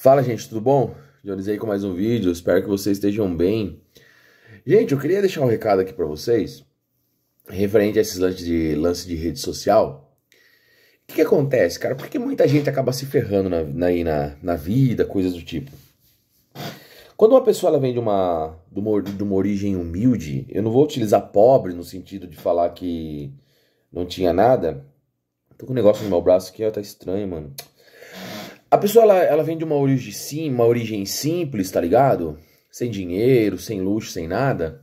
Fala gente, tudo bom? aí com mais um vídeo, espero que vocês estejam bem. Gente, eu queria deixar um recado aqui para vocês, referente a esses lances de, lance de rede social. O que, que, acontece, cara? Por que muita gente acaba se ferrando na, na, na, na vida, coisas do tipo? Quando uma pessoa ela vem de uma, de uma, de uma origem humilde, eu não vou utilizar pobre no sentido de falar que não tinha nada. Tô com um negócio no meu braço que ó, é tá estranho, mano. A pessoa, ela, ela vem de uma origem, sim, uma origem simples, tá ligado? Sem dinheiro, sem luxo, sem nada.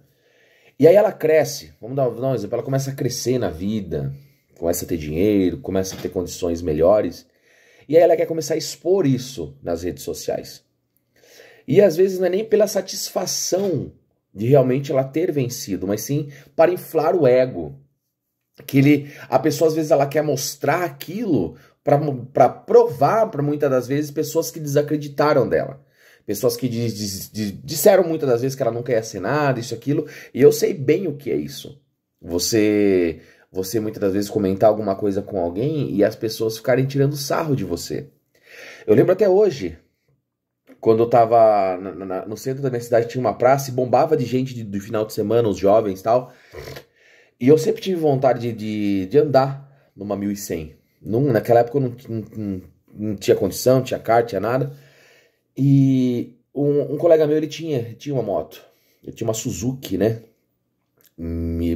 E aí ela cresce, vamos dar, dar um exemplo, ela começa a crescer na vida, começa a ter dinheiro, começa a ter condições melhores. E aí ela quer começar a expor isso nas redes sociais. E às vezes não é nem pela satisfação de realmente ela ter vencido, mas sim para inflar o ego. Que ele, a pessoa às vezes ela quer mostrar aquilo para provar para muitas das vezes pessoas que desacreditaram dela. Pessoas que diz, diz, diz, disseram muitas das vezes que ela nunca ia ser nada, isso, aquilo. E eu sei bem o que é isso. Você, você muitas das vezes comentar alguma coisa com alguém e as pessoas ficarem tirando sarro de você. Eu lembro até hoje, quando eu tava na, na, no centro da minha cidade, tinha uma praça e bombava de gente do final de semana, os jovens e tal. E eu sempre tive vontade de, de, de andar numa 1100. Não, naquela época eu não, não, não tinha condição, não tinha carta, tinha nada. E um, um, colega meu, ele tinha, tinha uma moto. Ele tinha uma Suzuki, né?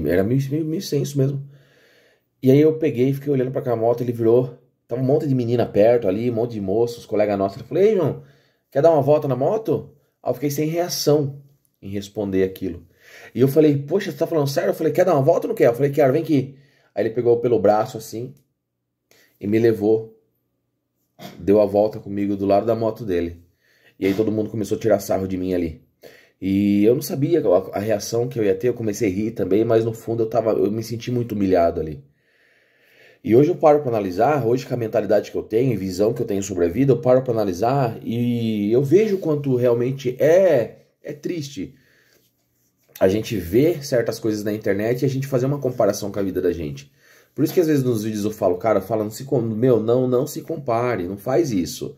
Era meio, meio, meio senso mesmo. E aí eu peguei, fiquei olhando para aquela moto, ele virou. Tava um monte de menina perto ali, um monte de moços, colega nosso. Eu falei, ei, João, quer dar uma volta na moto? Aí eu fiquei sem reação em responder aquilo. E eu falei, poxa, você tá falando sério? Eu falei, quer dar uma volta ou não quer? Eu falei, quero, vem aqui. Aí ele pegou pelo braço assim, e me levou, deu a volta comigo do lado da moto dele. E aí todo mundo começou a tirar sarro de mim ali. E eu não sabia a, a reação que eu ia ter, eu comecei a rir também, mas no fundo eu, tava, eu me senti muito humilhado ali. E hoje eu paro para analisar, hoje com a mentalidade que eu tenho, visão que eu tenho sobre a vida, eu paro para analisar e eu vejo quanto realmente é é triste a gente ver certas coisas na internet e a gente fazer uma comparação com a vida da gente. Por isso que às vezes nos vídeos eu falo, cara, fala, não se, meu, não, não se compare, não faz isso.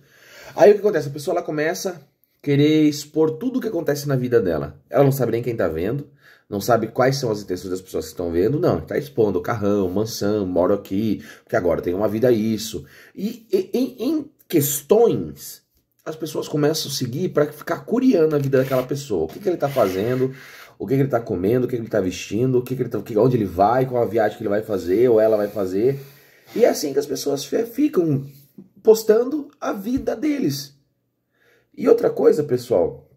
Aí o que acontece? A pessoa ela começa a querer expor tudo o que acontece na vida dela. Ela não sabe nem quem tá vendo, não sabe quais são as intenções das pessoas que estão vendo, não. Tá expondo carrão, mansão, moro aqui, porque agora tem uma vida isso. E, e em, em questões as pessoas começam a seguir para ficar curiando a vida daquela pessoa. O que, que ele está fazendo? o que, que ele está comendo, o que, que ele está vestindo, o que, que ele tá, onde ele vai, qual a viagem que ele vai fazer ou ela vai fazer. E é assim que as pessoas ficam postando a vida deles. E outra coisa, pessoal,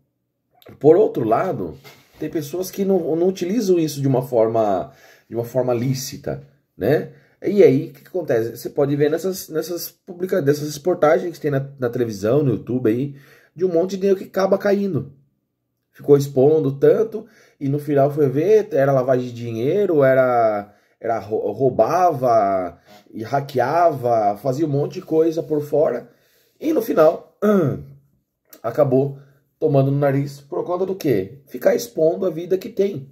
por outro lado, tem pessoas que não, não utilizam isso de uma forma de uma forma lícita, né? E aí, o que, que acontece? Você pode ver nessas, nessas, publica, nessas reportagens que tem na, na televisão, no YouTube aí, de um monte de dinheiro que acaba caindo ficou expondo tanto e no final foi ver, era lavagem de dinheiro, era, era roubava e hackeava, fazia um monte de coisa por fora e no final acabou tomando no nariz por conta do quê? Ficar expondo a vida que tem.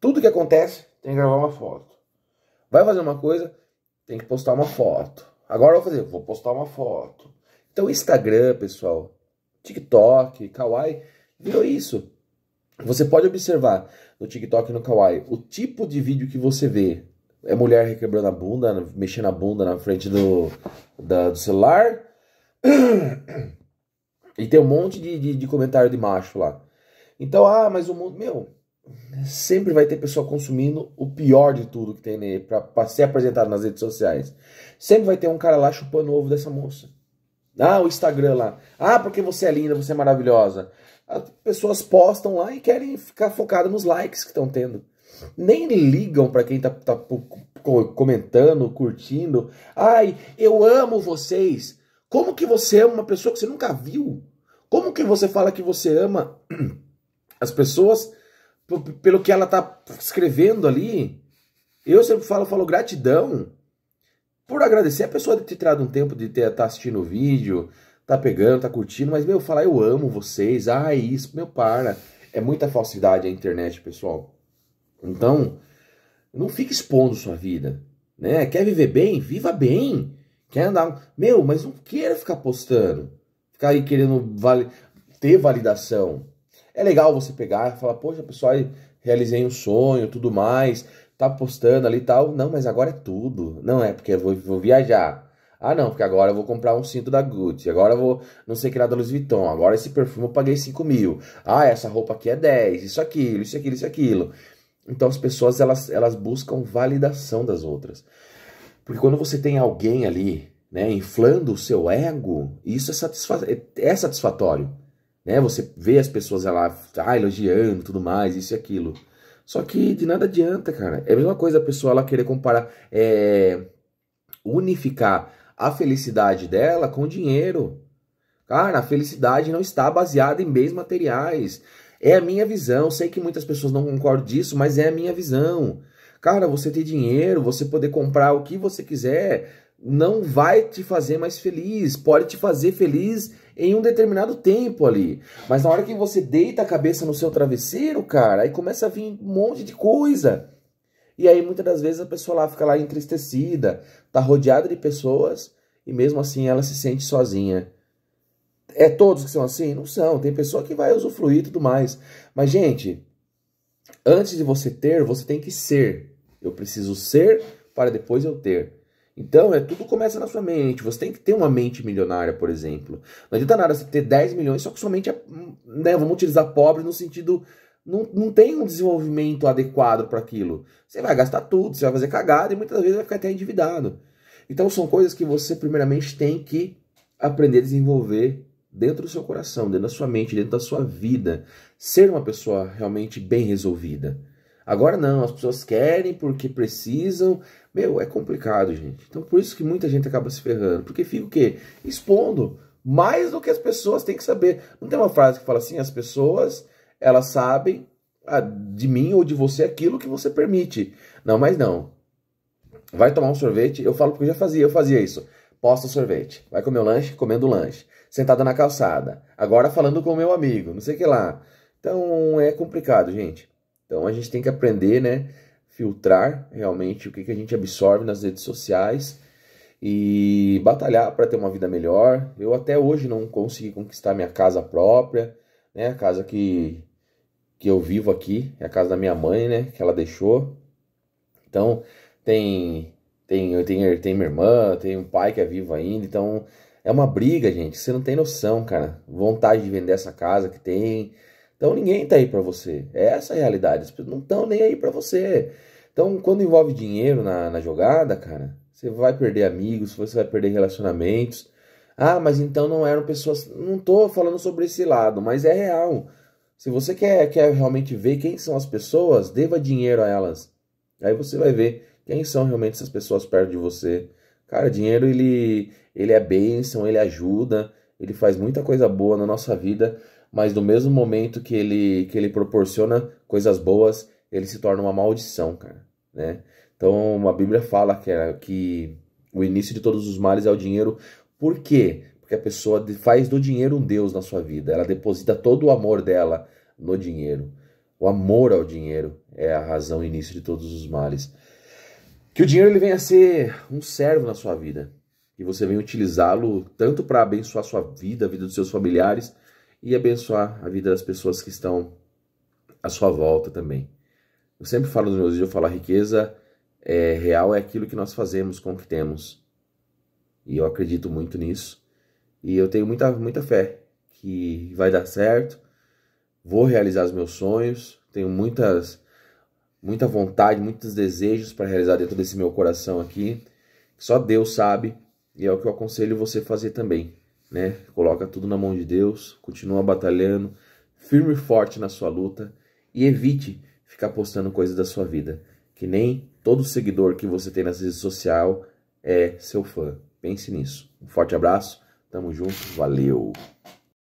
Tudo que acontece tem que gravar uma foto. Vai fazer uma coisa, tem que postar uma foto. Agora eu vou fazer, vou postar uma foto. Então Instagram, pessoal, TikTok, Kawaii virou isso. Você pode observar no TikTok e no Kawaii o tipo de vídeo que você vê. É mulher requebrando a bunda, mexendo a bunda na frente do, da, do celular. E tem um monte de, de, de, comentário de macho lá. Então, ah, mas o mundo. Meu, sempre vai ter pessoa consumindo o pior de tudo que tem nele para ser apresentado nas redes sociais. Sempre vai ter um cara lá chupando o ovo dessa moça. Ah, o Instagram lá. Ah, porque você é linda, você é maravilhosa. As pessoas postam lá e querem ficar focado nos likes que estão tendo. Nem ligam para quem tá, tá comentando, curtindo. Ai, eu amo vocês. Como que você ama uma pessoa que você nunca viu? Como que você fala que você ama as pessoas pelo que ela tá escrevendo ali? Eu sempre falo, falo gratidão por agradecer a pessoa de ter tirado um tempo de estar tá assistindo o vídeo, tá pegando, tá curtindo, mas, meu, falar eu amo vocês, ah, isso, meu, para. É muita falsidade a internet, pessoal. Então, não fique expondo sua vida, né? Quer viver bem? Viva bem. Quer andar? Meu, mas não queira ficar postando. Ficar aí querendo vali... ter validação. É legal você pegar e falar, poxa, pessoal, realizei um sonho, tudo mais tá postando ali e tal. Não, mas agora é tudo. Não é porque eu vou, vou viajar. Ah, não, porque agora eu vou comprar um cinto da Gucci. Agora eu vou não sei que lá da Louis Vuitton. Agora esse perfume eu paguei 5 mil. Ah, essa roupa aqui é 10. Isso, aquilo, isso, aquilo, isso, aquilo. Então as pessoas elas, elas buscam validação das outras. Porque quando você tem alguém ali, né, inflando o seu ego, isso é, satisfa é satisfatório. Né? Você vê as pessoas lá ah, elogiando tudo mais, isso e aquilo. Só que de nada adianta, cara. É a mesma coisa a pessoa ela querer comparar, é, unificar a felicidade dela com dinheiro. Cara, a felicidade não está baseada em bens materiais. É a minha visão. Sei que muitas pessoas não concordam disso, mas é a minha visão. Cara, você ter dinheiro, você poder comprar o que você quiser, não vai te fazer mais feliz, pode te fazer feliz em um determinado tempo ali. Mas na hora que você deita a cabeça no seu travesseiro, cara, aí começa a vir um monte de coisa. E aí muitas das vezes a pessoa lá fica lá entristecida, tá rodeada de pessoas e mesmo assim ela se sente sozinha. É todos que são assim? Não são. Tem pessoa que vai usufruir e tudo mais. Mas, gente, antes de você ter, você tem que ser. Eu preciso ser para depois eu ter. Então, é tudo começa na sua mente. Você tem que ter uma mente milionária, por exemplo. Não adianta nada você ter 10 milhões, só que sua mente é, né, vamos utilizar pobre no sentido não, não tem um desenvolvimento adequado para aquilo. Você vai gastar tudo, você vai fazer cagada e muitas vezes vai ficar até endividado. Então são coisas que você primeiramente tem que aprender a desenvolver dentro do seu coração, dentro da sua mente, dentro da sua vida, ser uma pessoa realmente bem resolvida. Agora não, as pessoas querem porque precisam. Meu, é complicado, gente. Então por isso que muita gente acaba se ferrando. Porque fica o quê? Expondo mais do que as pessoas têm que saber. Não tem uma frase que fala assim, as pessoas, elas sabem ah, de mim ou de você aquilo que você permite. Não, mas não. Vai tomar um sorvete, eu falo porque eu já fazia, eu fazia isso. Posta o sorvete. Vai comer o lanche, comendo o lanche. Sentada na calçada. Agora falando com o meu amigo, não sei o que lá. Então é complicado, gente. Então a gente tem que aprender, né? Filtrar realmente o que, que a gente absorve nas redes sociais e batalhar para ter uma vida melhor. Eu até hoje não consegui conquistar minha casa própria, né? A casa que, que eu vivo aqui, é a casa da minha mãe, né? Que ela deixou. Então tem tem eu tenho tem minha irmã, tem um pai que é vivo ainda, então é uma briga, gente. Você não tem noção, cara. Vontade de vender essa casa que tem, então ninguém está aí para você. É essa é a realidade. As pessoas não estão nem aí para você. Então, quando envolve dinheiro na, na jogada, cara, você vai perder amigos, você vai perder relacionamentos. Ah, mas então não eram pessoas. Não tô falando sobre esse lado, mas é real. Se você quer, quer realmente ver quem são as pessoas, deva dinheiro a elas. Aí você vai ver quem são realmente essas pessoas perto de você. Cara, dinheiro ele, ele é bênção, ele ajuda, ele faz muita coisa boa na nossa vida mas no mesmo momento que ele, que ele proporciona coisas boas, ele se torna uma maldição, cara, né? Então a Bíblia fala que, é, que o início de todos os males é o dinheiro. Por quê? Porque a pessoa faz do dinheiro um Deus na sua vida. Ela deposita todo o amor dela no dinheiro. O amor ao dinheiro é a razão início de todos os males. Que o dinheiro ele venha a ser um servo na sua vida. E você venha utilizá-lo tanto para abençoar a sua vida, a vida dos seus familiares, e abençoar a vida das pessoas que estão à sua volta também. Eu sempre falo nos meus vídeos, eu falo, a riqueza é, real é aquilo que nós fazemos com o que temos. E eu acredito muito nisso. E eu tenho muita, muita fé que vai dar certo. Vou realizar os meus sonhos. Tenho muitas, muita vontade, muitos desejos para realizar dentro desse meu coração aqui. Só Deus sabe. E é o que eu aconselho você fazer também né? Coloca tudo na mão de Deus, continua batalhando, firme e forte na sua luta e evite ficar postando coisas da sua vida, que nem todo seguidor que você tem nas redes sociais é seu fã. Pense nisso. Um forte abraço, tamo junto, valeu.